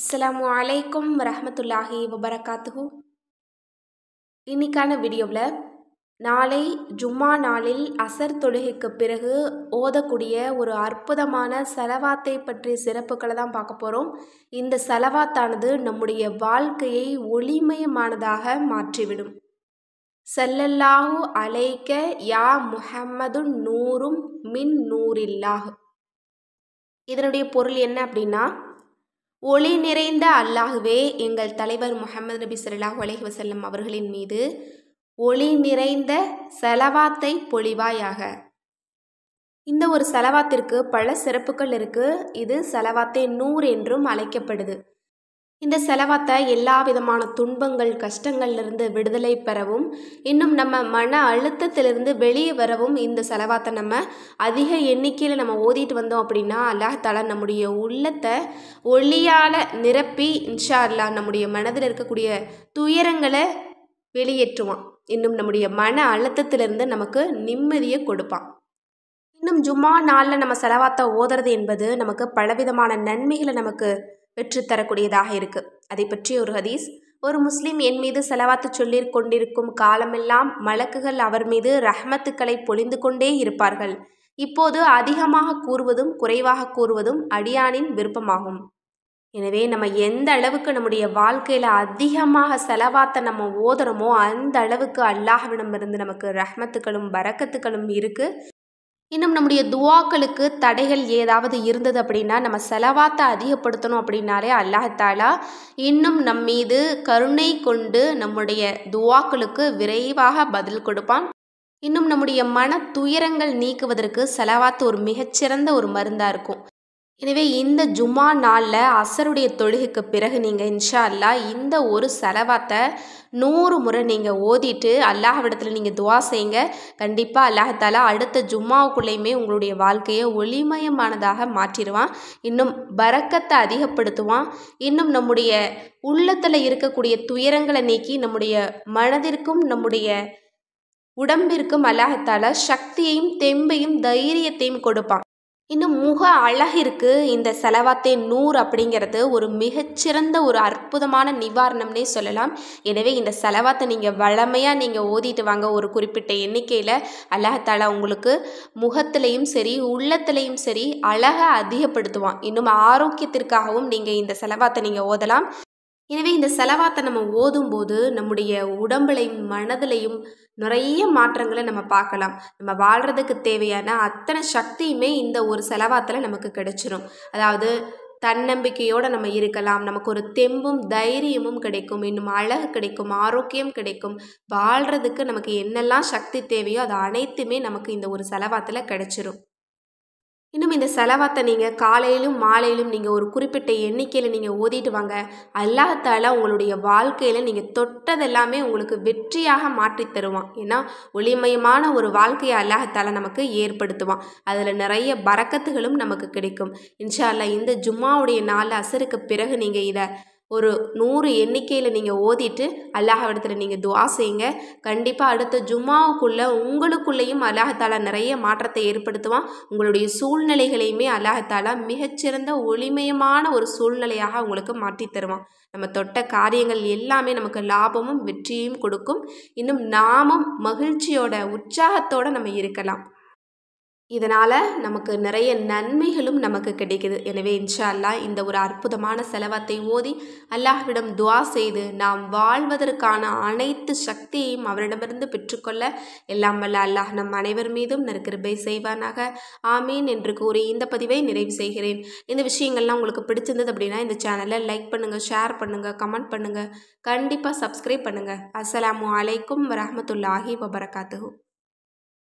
அஸ்லாம் வலைக்கம் வரமத்துல்லாஹி வபரகாத்துஹு இன்னைக்கான வீடியோவில் நாளை ஜும்மா நாளில் அசர் தொழுகைக்கு பிறகு ஓதக்கூடிய ஒரு அற்புதமான செலவாத்தை பற்றிய சிறப்புகளை தான் பார்க்க போகிறோம் இந்த செலவாத்தானது நம்முடைய வாழ்க்கையை ஒளிமயமானதாக மாற்றிவிடும் செல்லல்லாஹு அலைக்க யா முஹம்மது நூறும் மின் நூறில்லாஹு இதனுடைய பொருள் என்ன அப்படின்னா ஒளி நிறைந்த அல்லாஹுவே எங்கள் தலைவர் முகமது நபி சொல்லாஹ் அலஹி வசல்லம் அவர்களின் மீது ஒளி நிறைந்த செலவாத்தை பொழிவாயாக இந்த ஒரு செலவாத்திற்கு பல சிறப்புகள் இருக்குது இது செலவாத்தை நூறு என்றும் அழைக்கப்படுது இந்த செலவாத்தை எல்லா விதமான துன்பங்கள் கஷ்டங்கள்லேருந்து விடுதலை பெறவும் இன்னும் நம்ம மன அழுத்தத்திலிருந்து வெளியே வரவும் இந்த செலவாத்தை நம்ம அதிக எண்ணிக்கையில் நம்ம ஓதிட்டு வந்தோம் அப்படின்னா அல்லாஹால நம்முடைய உள்ளத்தை ஒளியால் நிரப்பி இன்ஷா அல்லா நம்முடைய மனதில் இருக்கக்கூடிய துயரங்களை வெளியேற்றுவான் இன்னும் நம்முடைய மன அழுத்தத்திலிருந்து நமக்கு நிம்மதியை கொடுப்பான் இன்னும் ஜும்மா நாளில் நம்ம செலவாத்தை ஓதுறது என்பது நமக்கு பலவிதமான நன்மைகளை நமக்கு பெற்றுத்தரக்கூடியதாக இருக்குது அதை பற்றி ஒரு ஹதீஸ் ஒரு முஸ்லீம் என் மீது செலவாத்து சொல்லி கொண்டிருக்கும் காலமெல்லாம் மலக்குகள் அவர் மீது ரஹமத்துக்களை பொழிந்து கொண்டே இருப்பார்கள் இப்போது அதிகமாக கூறுவதும் குறைவாக கூறுவதும் அடியானின் விருப்பமாகும் எனவே நம்ம எந்த அளவுக்கு நம்முடைய வாழ்க்கையில் அதிகமாக செலவாத்தை நம்ம ஓதுறோமோ அந்த அளவுக்கு அல்லாஹவிடமிருந்து நமக்கு ரஹ்மத்துக்களும் வரக்கத்துக்களும் இருக்குது இன்னும் நம்முடைய துவாக்களுக்கு தடைகள் ஏதாவது இருந்தது அப்படின்னா நம்ம செலவாத்தை அதிகப்படுத்தணும் அப்படின்னாலே அல்லாஹாலா இன்னும் நம் மீது கருணை கொண்டு நம்முடைய துவாக்களுக்கு விரைவாக பதில் கொடுப்பான் இன்னும் நம்முடைய மன துயரங்கள் நீக்குவதற்கு செலவாத்து ஒரு மிகச்சிறந்த ஒரு மருந்தாக இருக்கும் எனவே இந்த ஜுமா நாளில் அசருடைய தொழுகைக்கு பிறகு நீங்கள் இன்ஷா அல்லா இந்த ஒரு செலவாத்தை நூறு முறை நீங்கள் ஓதிட்டு அல்லாஹவிடத்தில் நீங்கள் துவா செய்யுங்க கண்டிப்பாக அல்லாஹாலா அடுத்த ஜும்மாவுக்குள்ளேயுமே உங்களுடைய வாழ்க்கையை ஒளிமயமானதாக மாற்றிடுவான் இன்னும் பறக்கத்தை அதிகப்படுத்துவான் இன்னும் நம்முடைய உள்ளத்தில் இருக்கக்கூடிய துயரங்களை நீக்கி நம்முடைய மனதிற்கும் நம்முடைய உடம்பிற்கும் அல்லாஹத்தால சக்தியையும் தெம்பையும் தைரியத்தையும் கொடுப்பான் இன்னும் முக அழகிற்கு இந்த செலவாத்தே நூறு அப்படிங்கிறது ஒரு மிகச்சிறந்த ஒரு அற்புதமான நிவாரணம்னே சொல்லலாம் எனவே இந்த செலவாத்தை நீங்கள் வளமையாக நீங்கள் ஓதிட்டு வாங்க ஒரு குறிப்பிட்ட எண்ணிக்கையில் அழகத்தால் உங்களுக்கு முகத்திலையும் சரி உள்ளத்துலேயும் சரி அழகை அதிகப்படுத்துவான் இன்னும் ஆரோக்கியத்திற்காகவும் நீங்கள் இந்த செலவாத்தை நீங்கள் ஓதலாம் எனவே இந்த செலவாத்தை நம்ம ஓதும்போது நம்முடைய உடம்புலையும் மனதிலையும் நிறைய மாற்றங்களை நம்ம பார்க்கலாம் நம்ம வாழ்கிறதுக்கு தேவையான அத்தனை சக்தியுமே இந்த ஒரு செலவாத்தில் நமக்கு கிடைச்சிரும் அதாவது தன்னம்பிக்கையோடு நம்ம இருக்கலாம் நமக்கு ஒரு தெம்பும் தைரியமும் கிடைக்கும் இன்னும் அழகு கிடைக்கும் ஆரோக்கியம் கிடைக்கும் வாழ்கிறதுக்கு நமக்கு என்னெல்லாம் சக்தி தேவையோ அது அனைத்துமே நமக்கு இந்த ஒரு செலவாத்தில் கிடைச்சிரும் இன்னும் இந்த செலவாத்தை நீங்கள் காலையிலும் மாலையிலும் நீங்கள் ஒரு குறிப்பிட்ட எண்ணிக்கையில் நீங்கள் ஓதிட்டு வாங்க அல்லாத்தால உங்களுடைய வாழ்க்கையில் நீங்கள் தொட்டதெல்லாமே உங்களுக்கு வெற்றியாக மாற்றி தருவான் ஏன்னா ஒளிமயமான ஒரு வாழ்க்கையை அல்லாஹத்தால நமக்கு ஏற்படுத்துவான் அதில் நிறைய பறக்கத்துகளும் நமக்கு கிடைக்கும் இன்ஷா இந்த ஜும்மாவுடைய நாள் அசருக்கு பிறகு நீங்கள் இதை ஒரு நூறு எண்ணிக்கையில் நீங்கள் ஓதிட்டு அல்லாஹவிடத்தில் நீங்கள் துவா செய்யுங்க கண்டிப்பாக அடுத்த ஜும்மாவுக்குள்ளே உங்களுக்குள்ளேயும் அல்லாஹாலா நிறைய மாற்றத்தை ஏற்படுத்துவான் உங்களுடைய சூழ்நிலைகளையுமே அல்லாஹாலா மிகச்சிறந்த ஒளிமயமான ஒரு சூழ்நிலையாக உங்களுக்கு மாற்றி தருவான் நம்ம தொட்ட காரியங்கள் எல்லாமே நமக்கு லாபமும் வெற்றியும் கொடுக்கும் இன்னும் நாமும் மகிழ்ச்சியோட உற்சாகத்தோடு நம்ம இருக்கலாம் இதனால் நமக்கு நிறைய நன்மைகளும் நமக்கு கிடைக்குது எனவே இன்ஷா அல்லா இந்த ஒரு அற்புதமான செலவத்தை ஓதி அல்லாஹ்விடம் துவா செய்து நாம் வாழ்வதற்கான அனைத்து சக்தியையும் அவரிடமிருந்து பெற்றுக்கொள்ள எல்லாம் வல்ல அல்லாஹ் நம் அனைவர் மீதும் நற்கிருபை செய்வானாக ஆமீன் என்று கூறி இந்த பதிவை நிறைவு செய்கிறேன் இந்த விஷயங்கள்லாம் உங்களுக்கு பிடிச்சிருந்தது அப்படின்னா இந்த சேனலை லைக் பண்ணுங்கள் ஷேர் பண்ணுங்கள் கமெண்ட் பண்ணுங்கள் கண்டிப்பாக சப்ஸ்கிரைப் பண்ணுங்கள் அஸ்லாம் வலைக்கும் வரமத்துல்லாஹி வபரகாத்து